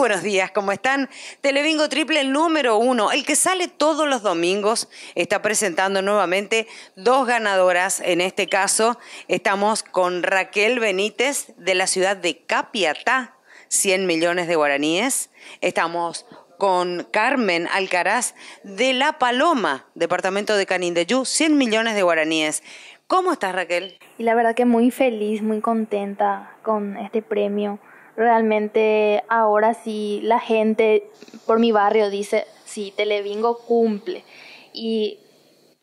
buenos días, ¿cómo están? Telebingo Triple el número uno, el que sale todos los domingos, está presentando nuevamente dos ganadoras. En este caso, estamos con Raquel Benítez de la ciudad de Capiatá, 100 millones de guaraníes. Estamos con Carmen Alcaraz de La Paloma, departamento de Canindeyú, 100 millones de guaraníes. ¿Cómo estás, Raquel? Y la verdad que muy feliz, muy contenta con este premio realmente ahora sí la gente por mi barrio dice, sí, Telebingo cumple. Y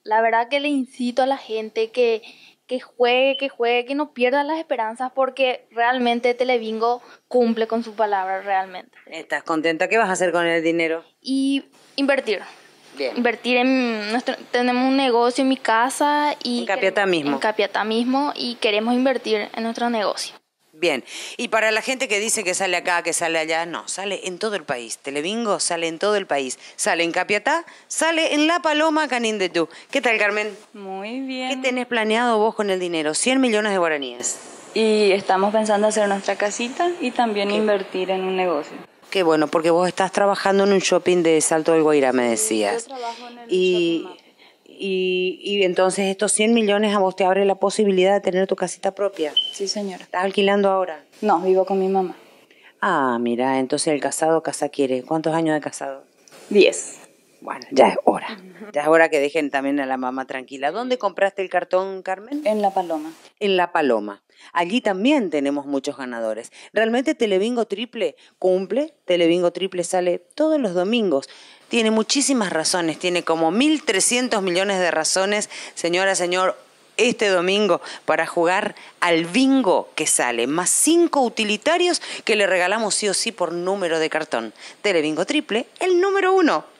la verdad que le incito a la gente que, que juegue, que juegue, que no pierda las esperanzas porque realmente Telebingo cumple con su palabra, realmente. ¿Estás contenta? ¿Qué vas a hacer con el dinero? Y invertir. Invertir en nuestro, tenemos un negocio en mi casa y... En mismo. En mismo y queremos invertir en nuestro negocio. Bien, y para la gente que dice que sale acá, que sale allá, no, sale en todo el país. Telebingo sale en todo el país. Sale en Capiatá, sale en La Paloma, Canín ¿Qué tal, Carmen? Muy bien. ¿Qué tenés planeado vos con el dinero? 100 millones de guaraníes. Y estamos pensando hacer nuestra casita y también invertir en un negocio. Qué bueno, porque vos estás trabajando en un shopping de Salto del Guaira, me decías. y, y, entonces estos 100 millones a vos te abre la posibilidad de tener tu casita propia. Sí, señora. ¿Estás alquilando ahora? No, vivo con mi mamá. Ah, mira, entonces el casado casa quiere. ¿Cuántos años de casado? Diez. Bueno, ya es hora. Ya es hora que dejen también a la mamá tranquila. ¿Dónde compraste el cartón, Carmen? En La Paloma. En La Paloma. Allí también tenemos muchos ganadores. Realmente Telebingo Triple cumple. Telebingo Triple sale todos los domingos tiene muchísimas razones, tiene como 1.300 millones de razones, señora, señor, este domingo para jugar al bingo que sale, más cinco utilitarios que le regalamos sí o sí por número de cartón. Telebingo Triple, el número uno.